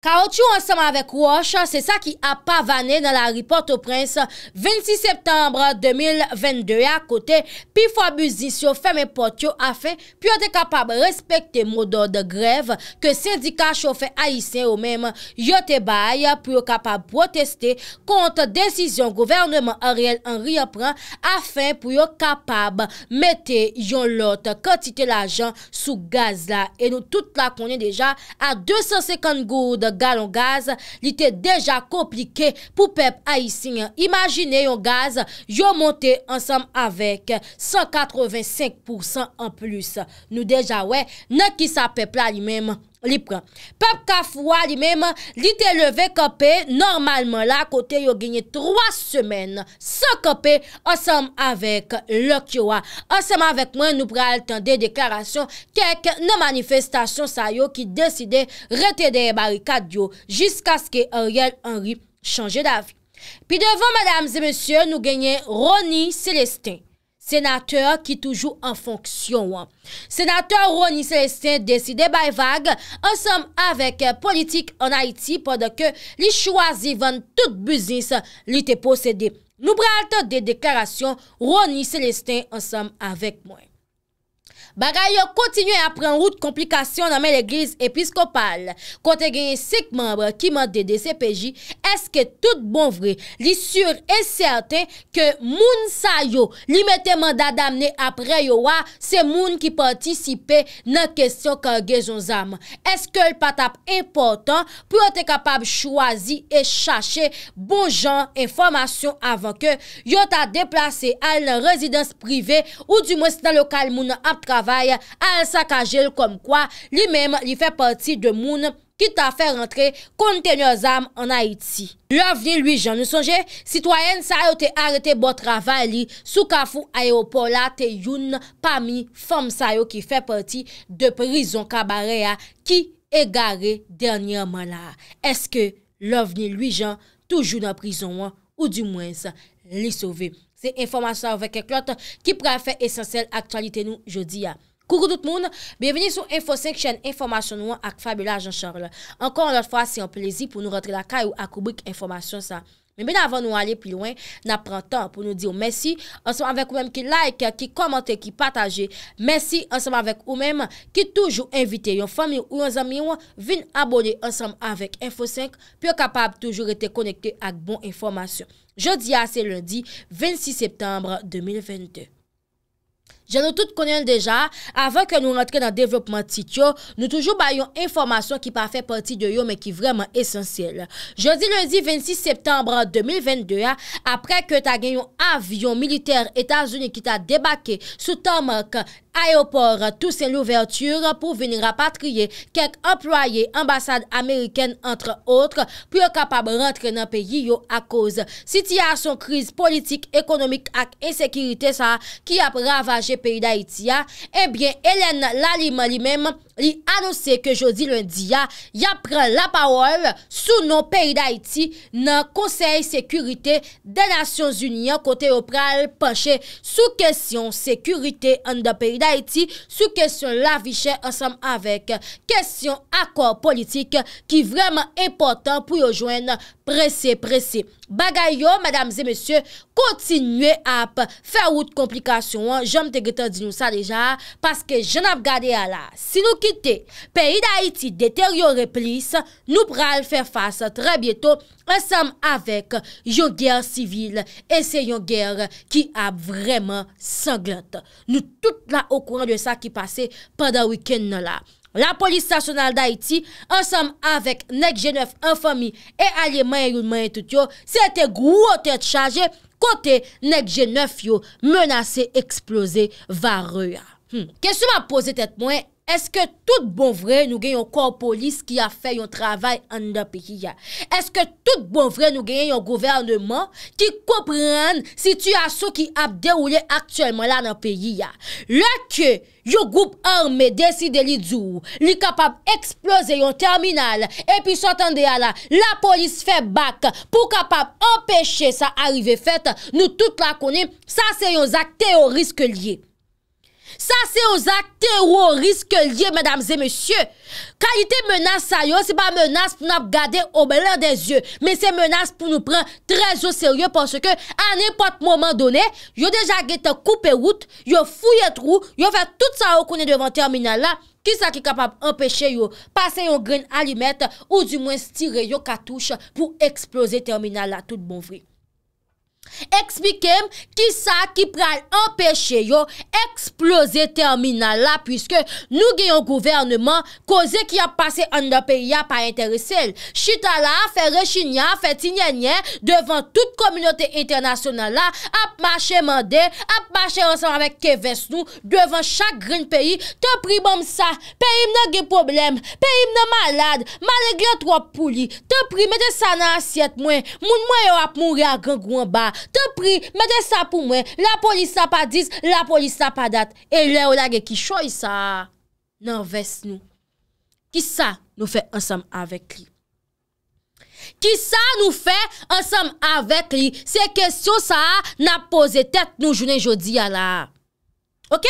Kaouti ou ansama avek Ouach, se sa ki a pavanen nan la ripot ou prens 26 septembre 2022 a kote pi fwa buzi sou feme pot yo a fe pi ou te kapab respekte mou do de grev ke sedika chou fe a isen ou mem yo te bay pou yo kapab proteste konta desisyon governman a riel an ria pran a fe pou yo kapab mette yon lot katite la jan sou gaz la. E nou tout la konye deja a 250 gouda galon gaz, li te deja komplike pou pep a isin. Imagine yon gaz, yo monte ansam avek 185% an plus. Nou deja we, nan ki sa pep la li mem. Li pren, pep ka fwa li mem, li te leve kopè, normalman la kote yo genye 3 semen, se kopè, osam avèk lò kyo a. Osam avèk mwen nou pral tende deklarasyon kek nan manifestasyon sa yo ki deside rete de barikat yo, jiska skè a riel anri chanje davi. Pi devon mèdames et mèsyè, nou genye Roni Celestin. senatèr ki toujou an fonksyon wan. Senatèr Rony Celestin deside bay vage ansam avèk politik an Haiti podè ke li chwazi ven tout buzis li te posède. Nou pralte de deklarasyon Rony Celestin ansam avèk mwen. Baray yo kontinyon apren wout komplikasyon nan men l'eglize episkopal. Konten genye sik membre ki man dede se peji, eske tout bon vre li sur e serte ke moun sa yo li meten mandat damne apre yo wa se moun ki pwantisipe nan kesyon ka gezon zam. Eske l patap importan pou yo te kapab chwazi e chache bon jan informasyon avan ke yo ta deplase al nan rezidans prive ou di mwes nan lokal moun ap tra Al-Sakajel kom kwa li mem li fe parti de moun ki ta fe rentre kontenyo zam an Haiti. Lovni lui jan nou sonje, sitwayen sa yo te arete bo travay li sou kafou ayopola te youn pami fom sa yo ki fe parti de prizon kabare ya ki e gare dernye man la. Eske lovni lui jan toujou nan prizon ou di mwen sa li sove. Se informasyon avek eklot, ki prea fe esensel aktualite nou jodi ya. Koukou tout moun, benveni sou Info 5 chen informasyon nou ak Fabula Jean Charles. Ankon anot fwa, se yon plezi pou nou rentre la kay ou ak oubik informasyon sa. Mwen avan nou ale pi lwen, nan pran tan pou nou diyo. Mersi, anseman vek ou men ki like, ki komante, ki pataje. Mersi, anseman vek ou men ki toujou invite yon fami ou yon zami yon vin abone anseman vek Info 5. Pyo kapab toujou rete konekte ak bon informasyon. Jodi a se lundi, 26 septembre 2022. Je nou tout konen deja, avan ke nou rentre nan devlopman tit yo, nou toujou bayon informasyon ki pa fe pati de yo men ki vreman esensyel. Jeudi lezi 26 septembre 2022, apre ke ta genyon avyon militer Etats-Unis ki ta debake sou tamak ayopor tousen l'ouverture pou veni rapatriye kek employe ambasade Ameriken entre otre, pou yo kapab rentre nan peyi yo a koz. Si ti a son kriz politik, ekonomik ak ensekiritè sa, ki ap ravaje peyda iti ya, ebyen eh Elena Lalima li menm li anose ke jodi lundi ya ya pren la pawol sou nou peyi d'Haiti nan konsey sekurite de Nasyons Union kote yo prel penche sou kesyon sekurite an da peyi d'Haiti, sou kesyon la viche ansam avek kesyon akor politik ki vreman importan pou yo jwen prese prese. Bagay yo madame ze monsye, kontinwe ap fe wout komplikasyon jom te getan di nou sa deja paske jen ap gade ala. Sinou ki Pèi d'Haïti dèter yon replis, nou pral fèr fas trè bieto ansam avèk yon gèr sivil. E se yon gèr ki ap vreman sanglant. Nou tout la okouran de sa ki pase pèndan wikèn nan la. La polis stasyonal d'Haïti ansam avèk Nek G9 enfami e alè manye yon manye tout yo, se te gwo te tchaje kote Nek G9 yo menase eksplose vare ya. Hmm. Kè sou ma pose tèt mwen? Eske tout bon vre nou gen yon kor polis ki a fe yon travay an nan peyi ya? Eske tout bon vre nou gen yon governement ki koupren si tu a sou ki ap deroule aktuelman lan nan peyi ya? La ke yon goup arme deside li djou, li kapap eksplose yon terminal, epi sotande ya la, la polis fe bak pou kapap empeshe sa arive fet, nou tout la konim, sa se yon zakte yon risk liye. Sa se yo zak terorist ke liye, mesdames et messieurs. Kalite menas sa yo, se pa menas pou nap gade obelan desye, men se menas pou nou pren trez yo serye, pwoske an epot moman done, yo deja ge te koupe wout, yo fouye trou, yo fe tout sa okounen devan terminal la, ki sa ki kapab empeshe yo, pase yo gren alimet, ou di mwen stire yo katouche, pou eksplose terminal la tout bon vri. Ekspikem ki sa ki pral Empeshe yo Eksplose terminal la Puiske nou gen yon gouvernement Koze ki ap pase an da periya pa interesel Chita la fe rechinyan Fe tinyanyan Devan tout kominote internasyonan la Ap mache mande Ap mache ansan avek keves nou Devan chak gren peyi Te pri bom sa Perim nan gen problem Perim nan malad Maleglen tro pou li Te pri me de sana asyet mwen Moun mwen yo ap moun re agan gwan ba Te pri, mede sa pou mwen, la polis sa pa diz, la polis sa pa dat E le ou la ge ki choy sa, nan veste nou Ki sa nou fe ansam avek li Ki sa nou fe ansam avek li Se kestyon sa, nan pose tet nou jounen jodi ya la Ok?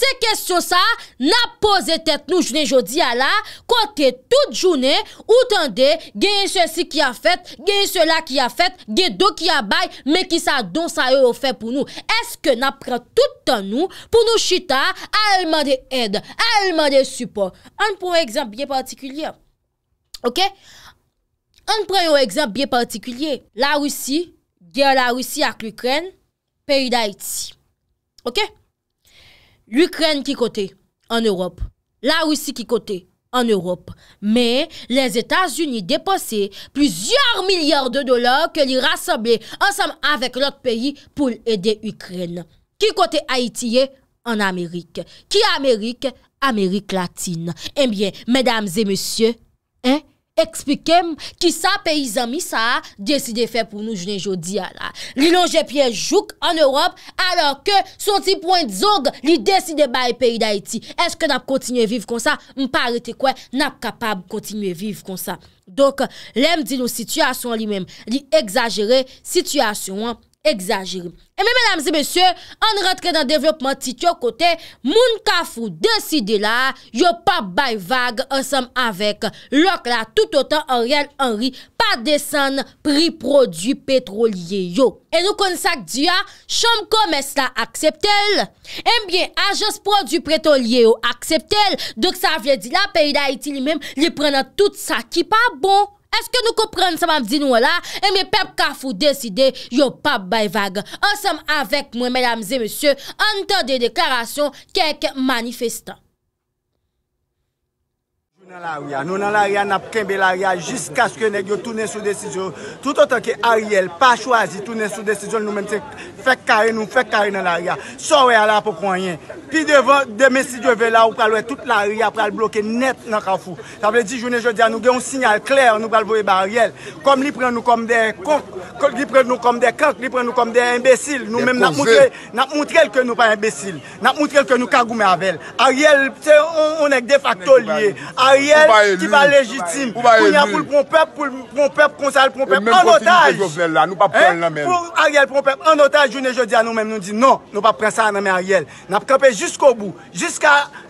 Se kestyon sa, na pose tèt nou jounen jodi ala, kote tout jounen, ou tande gen yon se si ki a fèt, gen yon se la ki a fèt, gen yon do ki a bay, men ki sa don sa yo ou fèt pou nou. Eske na pren tout tan nou pou nou chita a yon man de ed, a yon man de support. An pou ekzamp bien partikulye. Ok? An pren yon ekzamp bien partikulye. La russi, gen la russi ak l'Ukraine, peyi da iti. Ok? Ok? l'Ukraine qui côté en Europe, la Russie qui côté en Europe. Mais les États-Unis dépensaient plusieurs milliards de dollars que les rassemblaient ensemble avec l'autre pays pour aider l'Ukraine. Qui côté Haïti en Amérique? Qui Amérique? Amérique latine. Eh bien, mesdames et messieurs, Ekspikem ki sa peyizami sa a deside fe pou nou jounen jodi ya la. Li longe piye jouk an Europe alor ke son ti point zog li deside baye peyi da iti. Eske nap kontinye viv kon sa? Mpa arete kwen nap kapab kontinye viv kon sa? Donk lem di nou situasyon li menm. Li egzajere situasyon an. Exagerim. Eme, menamzi, mensyo, an rentre nan devlopman tit yo kote, moun kafou deside la, yo pa bay vag ansam avek. Lok la, tout otan, an riyan an ri, pa desen pri-produ petro liye yo. E nou kon sak di ya, chom komes la akseptel? Emyen, ajos produ petro liye yo akseptel, dok sa vye di la, peyi da iti li mem, li prena tout sa ki pa bon. Eske nou kopren seman di nou la, e mi pep kafou deside yo pap bay vaga. Ansem avèk mwen, mèlamsè, mèsyè, anten de deklarasyon kek manifestan. Nou nan la ria, nou nan la ria, nap kèmbe la ria, jiska skè nèk yo tounen sou desisyon. Tout an tanke a riel, pa chwazi, tounen sou desisyon, nou men se fèk kare, nou fèk kare nan la ria. So wè ala pou kwenyen. Pi devan, demè si djè vè la, ou pral wè tout la ria, pral blokè net nan kafou. Tavè di jounè jòdia, nou gen yon sinyal klèr, nou pral vòy ba riel. Kom li pren nou kom de kòk, kol li pren nou kom de kòk, li pren nou kom de imbesil. Nou men nan moutrel ke nou pa imbesil. Arielle ki va legitime. Pou yon pou l pou m pep, pou l pou m pep, konsal pou m pep. An otaj. Pou Arielle pou m pep, an otaj. Jouni je di an non, nou men, nou di nou. Nou pa pren sa an anmen Arielle. Nap krepe jusqu'o bou. Jiska...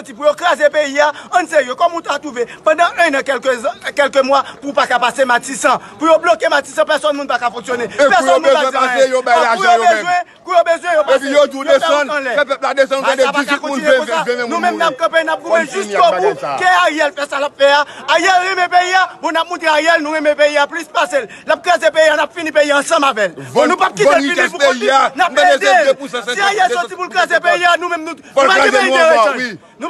Pou yo kraze pe ya, anseyo, kom moun ta touve Pendan ene kelke mwa Pou pa ka pase mati san Pou yo bloke mati san, person moun pa ka foksyone Person moun pa ka zanen Pou yo bejwen, kou yo bejwen, yo pasen Yo ta anle Anseyo pa ka kontine pou sa Nou menm nanm kope, nanm kowe juste obou Kè a yel, fesal ap pe ya A yel reme pe ya, bon ap moun di a yel Nou menm pe ya, plis pasel Lap kraze pe ya, nanm fini pe ya, ansan mavel Nou pap kitel, fini pou koti Nanm plen den, si a yel soti pou kraze pe ya Nou menm nou, nou manj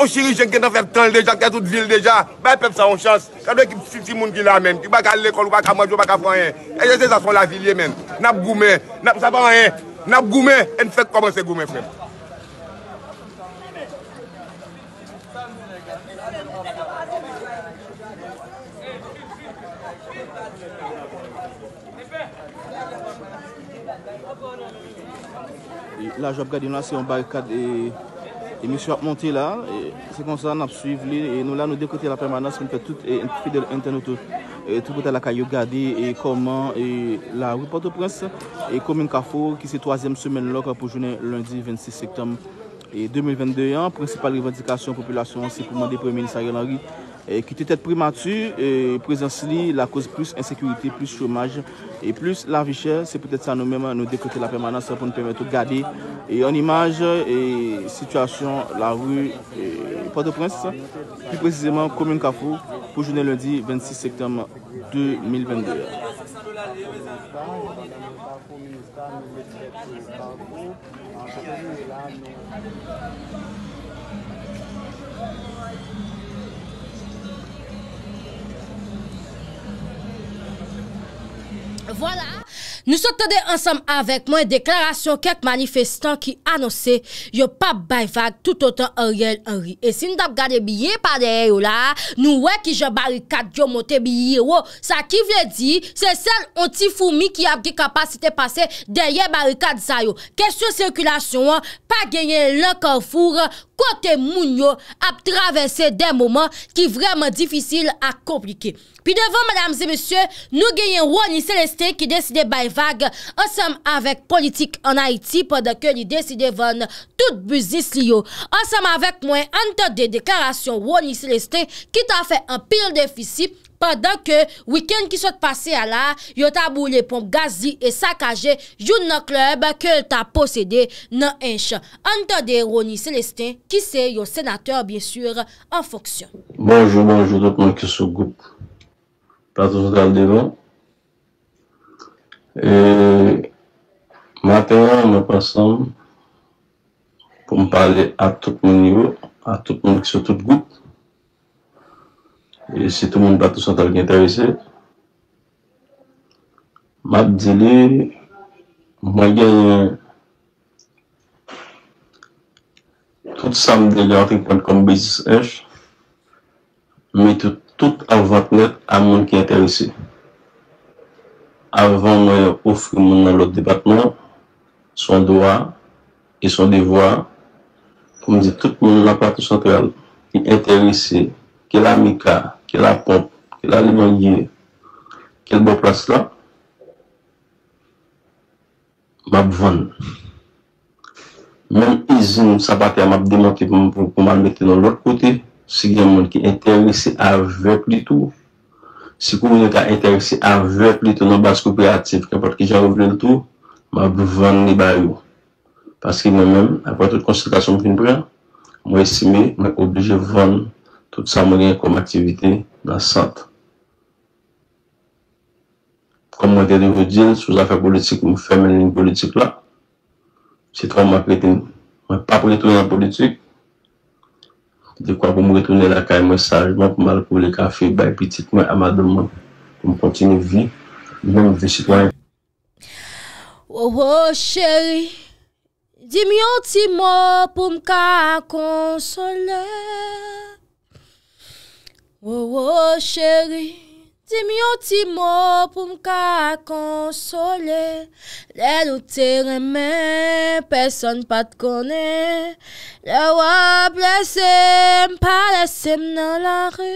Ou chiri jenke nan fèp tan l dejan, kè tout vil dejan, bay pep sa ou chans, kè dwen ki psu ti moun ki la men, ki baka l lèkol, baka manjou, baka fwen yen, e jese sa son la vilye men, nap goumen, nap sa ban yen, nap goumen, en fèk komanse goumen fwen. La job gadi nan se yon baykade e... E misyo ap monte la, se konsan ap suive li. E nou la nou dekote la permanans kon fè tout fidel entenotou. E tout pota la kayo gade, e koman, e la repote prens. E komen ka fò, ki se toazem semen lò, kwa pou jounen londi 26 sektom 2022. E an, prensipal revendikasyon, populasyon, sepouman depo e menisaryon anri. et qui était prématuré, et présence la cause plus insécurité, plus chômage, et plus la vie c'est peut-être ça nous-mêmes, nous décoter la permanence pour nous permettre de garder et en image et situation la rue Port-au-Prince, plus précisément commune Cafou, pour journée lundi 26 septembre 2022. Nou sa tede ansam avek mwen deklarasyon ket manifestan ki anose yo pa bayvag tout otan oriyel ori. E si nou dap gade biye pa deye yo la, nou we ki je barikat yo mote biye yo. Sa ki vle di, se sel anti-foumi ki ap di kapasite pase deye barikat za yo. Kèsyon sirkulasyon, pa genye lankan foure. kote moun yo ap travese den mouman ki vreman difisil a komplike. Pi devon, madame se monsye, nou genyen wani seleste ki deside bay vag, ansem avèk politik an Haiti pwede ke li deside von tout buzis li yo. Ansem avèk mwen ante de deklarasyon wani seleste ki ta fè an pil defisi, Pendan ke wikend ki sot pase ala, yo ta boule pon gazi e sakaje yon nan klub ke lta posede nan enche. Ante de Rony Celestin, ki se yo senateur bien sur, an foksyon. Bonjou, bonjou, lout moun ki sou goup. Patron sot al devan. E, maten an, me pasan, pou m pale a tout moun nivou, a tout moun ki sou tout goup. e si tout moun patou santral ki enter ese, mat di li, mwen gen, tout sam de li anting.com bizis es, mwen tou tout avat net a moun ki enter ese. Avon mwen poufri moun nan lot debatman, son doa, ki e son divwa, mwen di tout moun la patou santral ki enter ese, ke la mika, ke la pomp, ke la limonye, kel bo pras la? Mab vann. Mem izin sa pati a mab demoti pouman meti nan lor kote, si gen moun ki enterisi avek li tou, si kou moun ta enterisi avek li tou nan basko pe atif, ke pat ki jan ouveni tou, mab vann li bayou. Pas ki mèm, apat ou konsultasyon mwen pren, mwen sime, mwen oblije vann, tout sa mwen gen konm aktivite la sant. Konm mwen gen di vodil sou zafè politik mwen fèmè nin politik la, se ton mwen kretin, mwen pa pritoun an politik, dekwa mwen pritoun lè la kaj mwen sajman pou mwen lè pou lè kaj fèmè piti pou mwen amadoun mwen pou mwen kontine vi, mwen vè chitwanyan. Oh oh chéri, di mwen ti mò pou mka konsolè Wou wou chéri, tim yon timo pou mka a konsole, lè nou teremen, peson pa t'kone, lè wap lesem, pa lesem nan la re.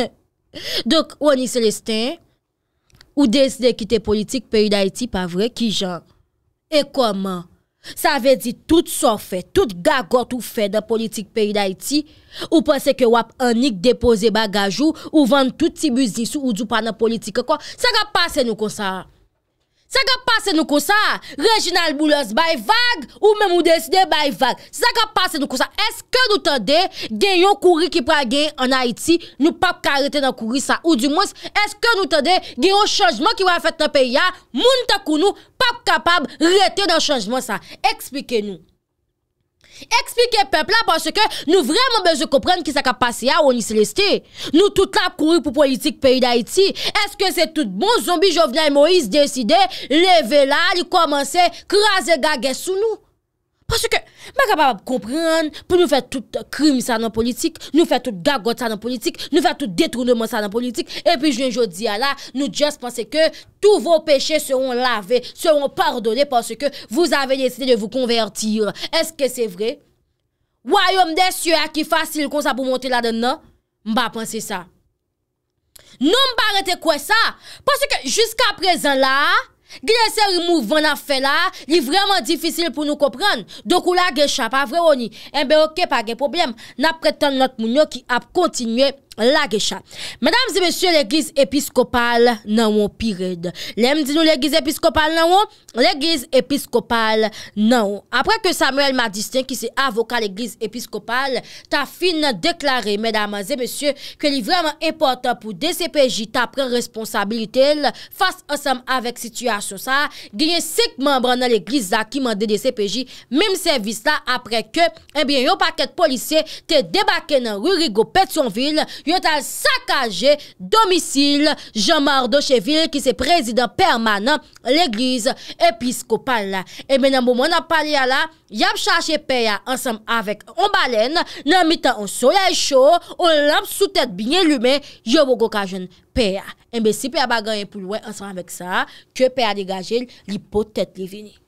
Dok wani selestin, ou deside kite politik peyi da iti pa vre ki jan, e koman? Sa ve di tout son fe, tout gagot ou fe da politik peyi da iti Ou pase ke wap anik depoze bagaj ou Ou vande tout ti buzi sou ou dupan na politik e kwa Sa ga pase nou konsa a Saka pase nou kousa, regional bouleuse bay vag, ou memou deside bay vag. Saka pase nou kousa, eske nou tade, gen yon kouri ki pra gen an Haiti, nou pap ka rete nan kouri sa. Ou di mons, eske nou tade, gen yon chanjman ki wafet nan peya, moun ta kounou, pap kapab rete nan chanjman sa. Eksplike nou. Ekspike pepl la panse ke nou vreman bezo kompren ki sa kap pase ya ou ni se leste. Nou tout la kourou pou politik peyi da iti. Eske se tout bon zombi jovna e Moise deside leve la li komanse krasi gage sou nou. Paske mba kapap ap kompren, pou nou fè tout krim sa nan politik, nou fè tout gagot sa nan politik, nou fè tout detrounement sa nan politik, epi jwenjou diya la, nou just panse ke tout vò peche seron lave, seron pardonne panse ke vòs avè deside de vò konvertir. Eske se vre? Woy om desye a ki fasil konsa pou monti la dena? Mba panse sa. Nou mba rente kwen sa? Paske ke jiska prezen la, Glese mouvan na fe la, li vreman difisil pou nou kopren. Dokou la gen chan pa vre ou ni, enbe oke pa gen problem. Na pretan not moun yo ki ap kontinye. la gechat. Mèdame zè mèsyè, l'Eglise Episkopal nan wou pired. Lèm di nou l'Eglise Episkopal nan wou? L'Eglise Episkopal nan wou. Apre ke Samuel Madistin ki se avoka l'Eglise Episkopal, ta fin deklare, mèdame zè mèsyè, ke li vreman importan pou DCPJ ta pren responsabilite l, fas asam avèk situasyon sa, genye sèk mèmban nan l'Eglise a ki mande DCPJ, mèm sèvise la apre ke, ebyen eh yo paket polisye te debake nan Rurigo Petsonville, yon tal sakaje domisil Jean Mardocheville ki se prezident permanent l'eglise episkopal la. E mè nan mou mè nan pali ya la, yap chache peya ansam avèk an balen, nan mitan an soleil chou, an lamp sou tèt binyen lume, yon mou gokajen peya. E mè si peya bagan yon pou lwen ansam avèk sa, ke peya digajel, li potet li vinik.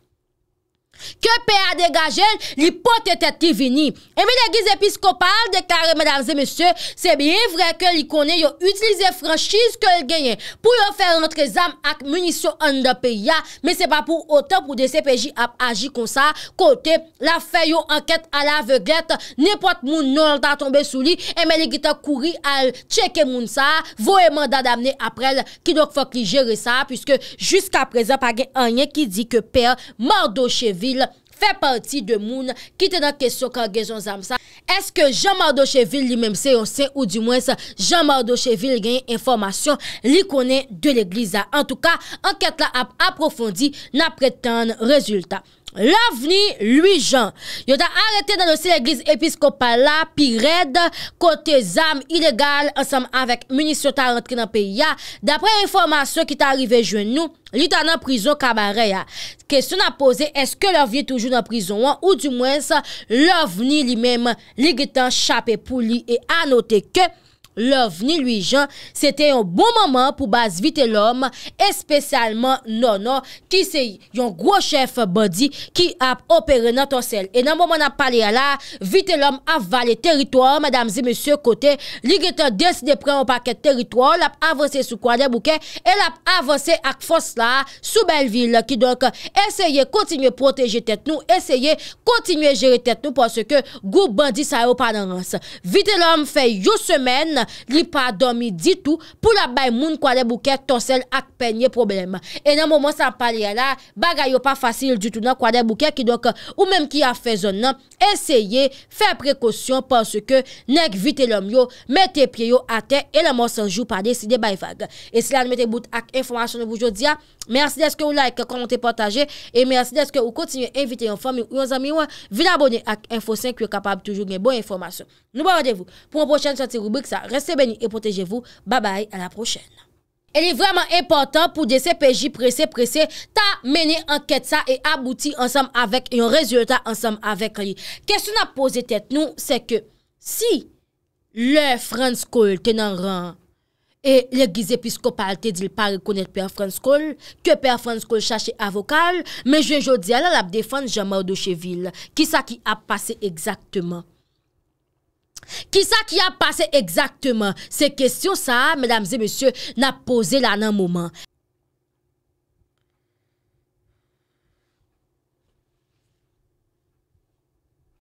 Ke pe a degajen, li pot ete ti vini Eme de giz episkopal de kare medan ze mese Se beye vre ke li konen yo utlize franchise ke l genyen Pou yo fe rentre zam ak munisyon an da pe ya Me se pa pou ote pou de se peji ap aji kon sa Kote la fe yo anket a la veget Ne pot moun non da tombe sou li Eme de gita kouri al cheke moun sa Vo e manda damne aprel ki dok fok li jere sa Piske jusqu aprezen pa gen anyen ki di ke pe a mordo cheve Fè parti de moun ki te nan kesyon ka gezon zamsa Eske Jean Mardosheville li menm se yon se ou di mwen se Jean Mardosheville gen informasyon li konen de l'eglisa En tout ka, anket la ap aprofondi na pretan rezultat L'ovni, lui Jean, yo ta arete nan osi l'eglise episkopala, pi red, kote zam, ilegal, ansam avek munisyon ta rentre nan peyi ya. Dapre informasyon ki ta arrive jwen nou, li ta nan prizon kabare ya. Kestyon a pose, eske l'ovni toujou nan prizon wan, ou di mwen sa, l'ovni li mem, li getan chape pou li, e anote ke... l'ovni luijan, se te yon bon maman pou bas vite l'om espesyalman nono ki se yon gwo chef bandi ki ap operen nan ton sel e nan moman ap pale ala, vite l'om ap vale teritwa, madame zi monsi kote, ligetan deside pre an paket teritwa, l ap avanse sou kwa de bouke, el ap avanse ak fos la sou bel vil, ki donk eseye kontinye proteje tet nou eseye kontinye jere tet nou pwase ke gwo bandi sa yo pananans vite l'om fe yon semenne li pa adomi ditou pou la bay moun kwa de bouke ton sel ak penye problem. E nan mou monsan pale ya la, bagay yo pa fasil du tout nan kwa de bouke ki donk ou menm ki a fezon nan, enseye, fe prekosyon pwansu ke nek vite lom yo, mete pye yo ate, e la monsan jou pade si de bay vaga. E silan mete bout ak informasyon nou vujo diya. Mersi deske ou like konon te potaje e mersi deske ou kontinye evite yon fami ou yon zami yon vina abone ak Info 5 yo kapab toujou gen bon informasyon. Nou ba wadevou pou an pochene santi rubrik sa. Reste beni e potejevou. Babay, a la prochen. El e vreman important pou de se peji prese prese ta mene anket sa e abouti ansam avek e yon rezultat ansam avek li. Kèstou na pose tèt nou se ke si le France School tenan ran e le gize piskopal te dil pari konet per France School, ke per France School chache avokal, men jwen jodi ala la defan jan mardou che vil. Kisa ki ap pase ekzaktman? Ki sa ki a pase ekzaktman? Se kestyon sa a, na pose la nan mouman.